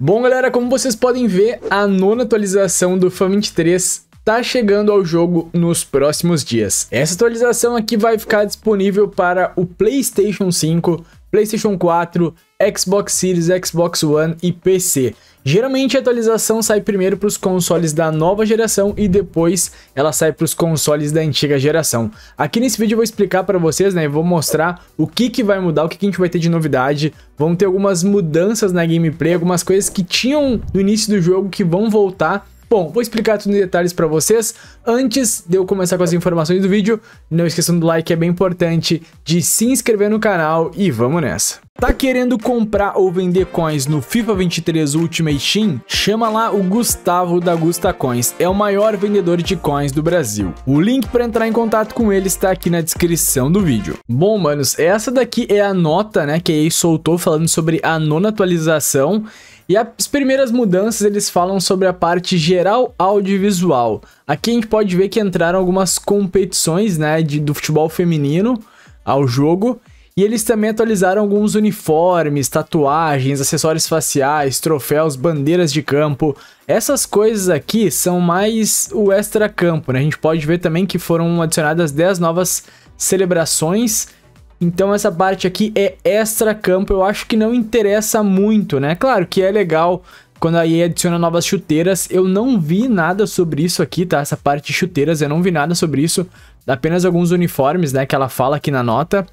Bom, galera, como vocês podem ver, a nona atualização do FAM 23 está chegando ao jogo nos próximos dias. Essa atualização aqui vai ficar disponível para o PlayStation 5, PlayStation 4, Xbox Series, Xbox One e PC. Geralmente a atualização sai primeiro para os consoles da nova geração e depois ela sai para os consoles da antiga geração. Aqui nesse vídeo eu vou explicar para vocês, né, vou mostrar o que, que vai mudar, o que, que a gente vai ter de novidade, vão ter algumas mudanças na gameplay, algumas coisas que tinham no início do jogo que vão voltar Bom, vou explicar tudo em detalhes para vocês. Antes de eu começar com as informações do vídeo, não esqueçam do like, é bem importante, de se inscrever no canal e vamos nessa. Tá querendo comprar ou vender coins no FIFA 23 Ultimate Team? Chama lá o Gustavo da Gusta Coins, é o maior vendedor de coins do Brasil. O link para entrar em contato com ele está aqui na descrição do vídeo. Bom, manos, essa daqui é a nota, né, que a EA soltou falando sobre a nona atualização. E as primeiras mudanças eles falam sobre a parte geral audiovisual. Aqui a gente pode ver que entraram algumas competições, né, de, do futebol feminino ao jogo e eles também atualizaram alguns uniformes, tatuagens, acessórios faciais, troféus, bandeiras de campo. Essas coisas aqui são mais o extra campo, né? A gente pode ver também que foram adicionadas 10 novas celebrações. Então essa parte aqui é extra campo, eu acho que não interessa muito, né? Claro que é legal quando a EA adiciona novas chuteiras. Eu não vi nada sobre isso aqui, tá? Essa parte de chuteiras, eu não vi nada sobre isso apenas alguns uniformes, né, que ela fala aqui na nota.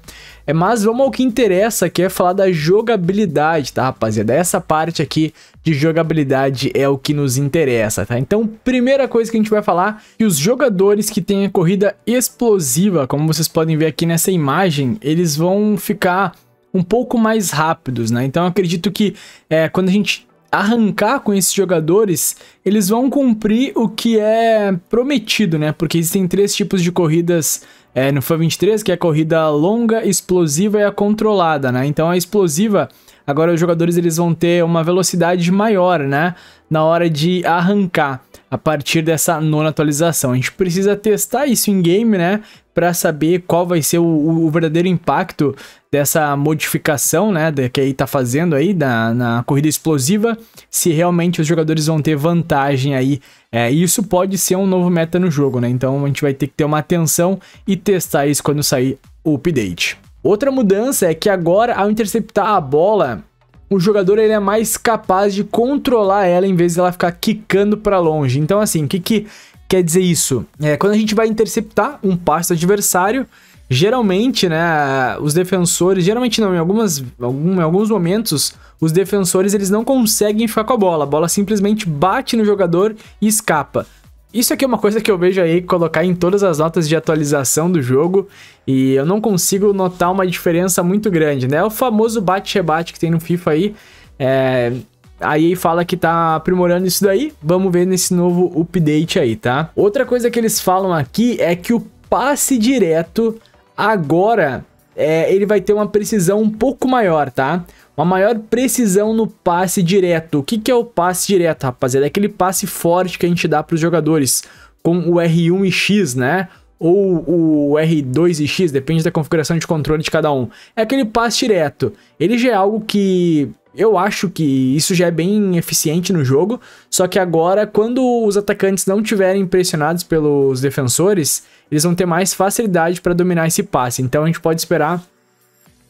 É, mas vamos ao que interessa, que é falar da jogabilidade, tá, rapaziada? Essa parte aqui de jogabilidade é o que nos interessa, tá? Então, primeira coisa que a gente vai falar, que os jogadores que têm a corrida explosiva, como vocês podem ver aqui nessa imagem, eles vão ficar um pouco mais rápidos, né? Então acredito que é, quando a gente arrancar com esses jogadores, eles vão cumprir o que é prometido, né? Porque existem três tipos de corridas é, no FA 23, que é a corrida longa, explosiva e a controlada, né? Então a explosiva Agora os jogadores eles vão ter uma velocidade maior, né? Na hora de arrancar a partir dessa nona atualização. A gente precisa testar isso em game, né? Para saber qual vai ser o, o, verdadeiro impacto dessa modificação, né? Que aí tá fazendo aí da, na corrida explosiva, se realmente os jogadores vão ter vantagem aí. É, isso pode ser um novo meta no jogo, né? Então a gente vai ter que ter uma atenção e testar isso quando sair o update. Outra mudança é que agora, ao interceptar a bola, o jogador ele é mais capaz de controlar ela em vez de ela ficar quicando para longe. Então, assim, o que, que quer dizer isso? É, quando a gente vai interceptar um passe adversário, geralmente, né, os defensores, geralmente não, em, algumas, algum, em alguns momentos, os defensores eles não conseguem ficar com a bola. A bola simplesmente bate no jogador e escapa. Isso aqui é uma coisa que eu vejo aí colocar em todas as notas de atualização do jogo e eu não consigo notar uma diferença muito grande, né? É o famoso bate-rebate que tem no FIFA aí, é... Aí fala que tá aprimorando isso daí, vamos ver nesse novo update aí, tá? Outra coisa que eles falam aqui é que o passe direto agora é, ele vai ter uma precisão um pouco maior, tá? Uma maior precisão no passe direto. O que, que é o passe direto, rapaziada? É aquele passe forte que a gente dá para os jogadores com o R1 e X, né? ou o R2 e X, depende da configuração de controle de cada um. É aquele passe direto. Ele já é algo que eu acho que isso já é bem eficiente no jogo, só que agora, quando os atacantes não tiverem pressionados pelos defensores, eles vão ter mais facilidade para dominar esse passe. Então a gente pode esperar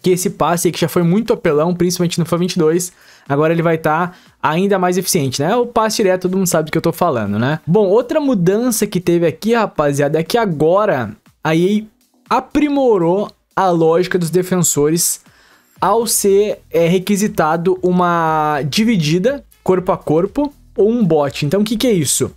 que esse passe, que já foi muito apelão, principalmente no FA22, agora ele vai estar tá ainda mais eficiente, né? O passe direto, todo mundo sabe do que eu tô falando, né? Bom, outra mudança que teve aqui, rapaziada, é que agora a EA aprimorou a lógica dos defensores ao ser é, requisitado uma dividida corpo a corpo ou um bot. Então o que, que é isso?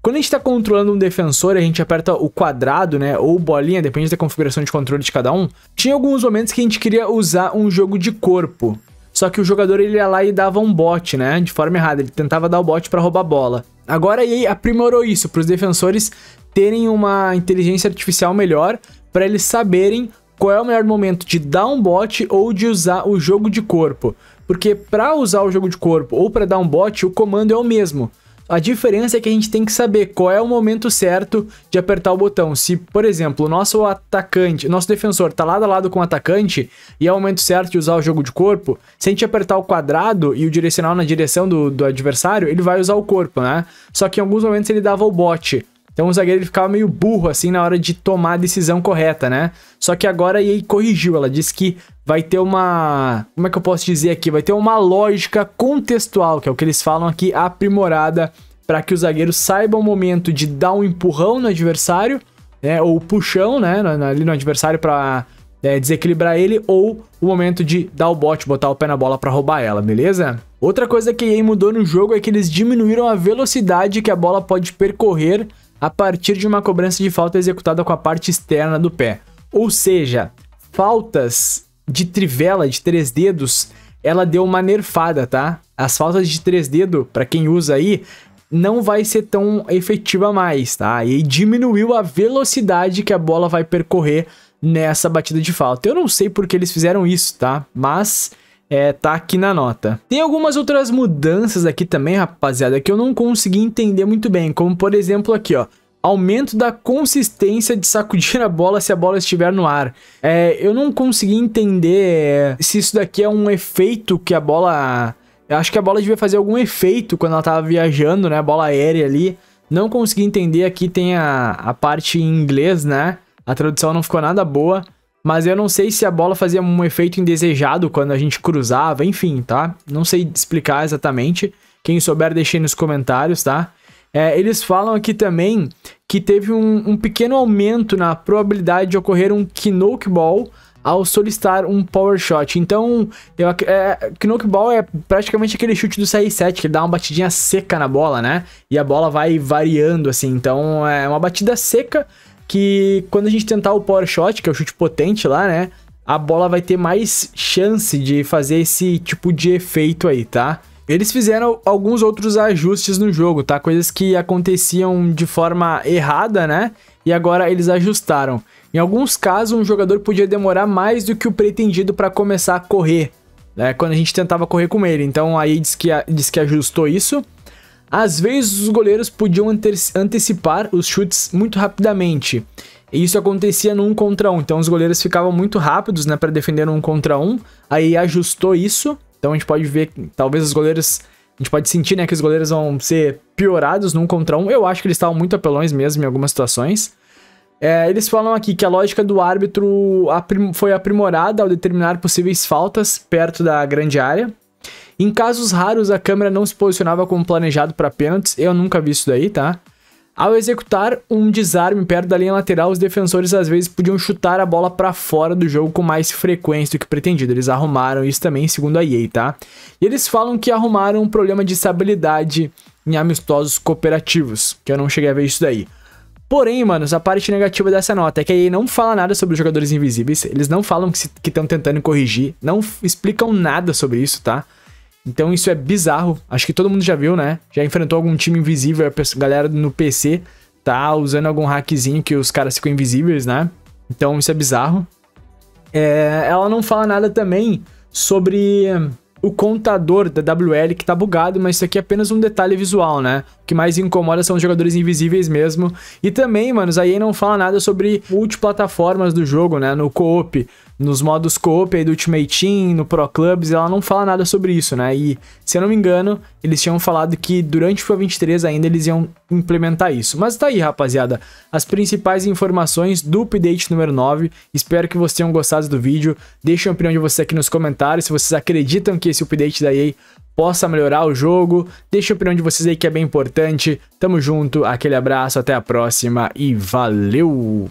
Quando a gente está controlando um defensor, a gente aperta o quadrado, né, ou bolinha, depende da configuração de controle de cada um. Tinha alguns momentos que a gente queria usar um jogo de corpo, só que o jogador ele ia lá e dava um bot, né, de forma errada, ele tentava dar o bot para roubar a bola. Agora a EA aprimorou isso para os defensores terem uma inteligência artificial melhor para eles saberem qual é o melhor momento de dar um bot ou de usar o jogo de corpo. Porque para usar o jogo de corpo ou para dar um bot, o comando é o mesmo. A diferença é que a gente tem que saber qual é o momento certo de apertar o botão. Se, por exemplo, o nosso atacante, nosso defensor está lado a lado com o atacante e é o momento certo de usar o jogo de corpo, se a gente apertar o quadrado e o direcional na direção do, do adversário, ele vai usar o corpo, né? Só que em alguns momentos ele dava o bote. Então o zagueiro ele ficava meio burro assim na hora de tomar a decisão correta, né? Só que agora a EA corrigiu, ela disse que vai ter uma, como é que eu posso dizer aqui, vai ter uma lógica contextual, que é o que eles falam aqui, aprimorada para que o zagueiro saiba o momento de dar um empurrão no adversário, né, ou puxão, né, ali no adversário para é, desequilibrar ele ou o momento de dar o bote, botar o pé na bola para roubar ela, beleza? Outra coisa que a EA mudou no jogo é que eles diminuíram a velocidade que a bola pode percorrer a partir de uma cobrança de falta executada com a parte externa do pé. Ou seja, faltas de trivela de três dedos, ela deu uma nerfada, tá? As faltas de três dedos, para quem usa aí, não vai ser tão efetiva mais, tá? E diminuiu a velocidade que a bola vai percorrer nessa batida de falta. Eu não sei porque eles fizeram isso, tá? Mas é, tá aqui na nota. Tem algumas outras mudanças aqui também, rapaziada, que eu não consegui entender muito bem, como por exemplo aqui, ó. Aumento da consistência de sacudir a bola se a bola estiver no ar. É, eu não consegui entender é, se isso daqui é um efeito que a bola... Eu acho que a bola devia fazer algum efeito quando ela tava viajando, né? A bola aérea ali. Não consegui entender. Aqui tem a, a parte em inglês, né? A tradução não ficou nada boa mas eu não sei se a bola fazia um efeito indesejado quando a gente cruzava, enfim, tá? Não sei explicar exatamente. Quem souber, deixe nos comentários, tá? É, eles falam aqui também que teve um, um, pequeno aumento na probabilidade de ocorrer um Knock Ball ao solicitar um Power Shot. Então, eu, é, Ball é praticamente aquele chute do CR7, que dá uma batidinha seca na bola, né? E a bola vai variando, assim. Então, é uma batida seca que quando a gente tentar o power shot, que é o chute potente lá, né? A bola vai ter mais chance de fazer esse tipo de efeito aí, tá? Eles fizeram alguns outros ajustes no jogo, tá? Coisas que aconteciam de forma errada, né? E agora eles ajustaram. Em alguns casos, um jogador podia demorar mais do que o pretendido para começar a correr, né? Quando a gente tentava correr com ele. Então aí diz que, diz que ajustou isso. Às vezes os goleiros podiam antecipar os chutes muito rapidamente. E isso acontecia no um contra um, então os goleiros ficavam muito rápidos, né, para defender um contra um. Aí ajustou isso. Então a gente pode ver, talvez os goleiros, a gente pode sentir, né, que os goleiros vão ser piorados no um contra um. Eu acho que eles estavam muito apelões mesmo em algumas situações. É, eles falam aqui que a lógica do árbitro aprim foi aprimorada ao determinar possíveis faltas perto da grande área. Em casos raros, a câmera não se posicionava como planejado para pênaltis, eu nunca vi isso daí, tá? Ao executar um desarme perto da linha lateral, os defensores às vezes podiam chutar a bola para fora do jogo com mais frequência do que pretendido. Eles arrumaram isso também, segundo a EA, tá? E eles falam que arrumaram um problema de estabilidade em amistosos cooperativos, que eu não cheguei a ver isso daí. Porém, manos, a parte negativa dessa nota é que a EA não fala nada sobre os jogadores invisíveis, eles não falam que estão tentando corrigir, não explicam nada sobre isso, tá? Então isso é bizarro. Acho que todo mundo já viu, né? Já enfrentou algum time invisível, a galera no PC tá usando algum hackzinho que os caras ficam invisíveis, né? Então isso é bizarro. É, ela não fala nada também sobre o contador da WL que tá bugado, mas isso aqui é apenas um detalhe visual, né? O que mais incomoda são os jogadores invisíveis mesmo. E também, mano, a EA não fala nada sobre multiplataformas do jogo, né? No co-op, nos modos co-op aí do Ultimate Team, no Pro Clubs, ela não fala nada sobre isso, né? E, se eu não me engano, eles tinham falado que durante o FIFA 23 ainda eles iam implementar isso. Mas tá aí, rapaziada, as principais informações do update número 9. Espero que vocês tenham gostado do vídeo. Deixem a opinião de vocês aqui nos comentários se vocês acreditam que esse update da EA possa melhorar o jogo. Deixem a opinião de vocês aí que é bem importante. Tamo junto, aquele abraço, até a próxima e valeu!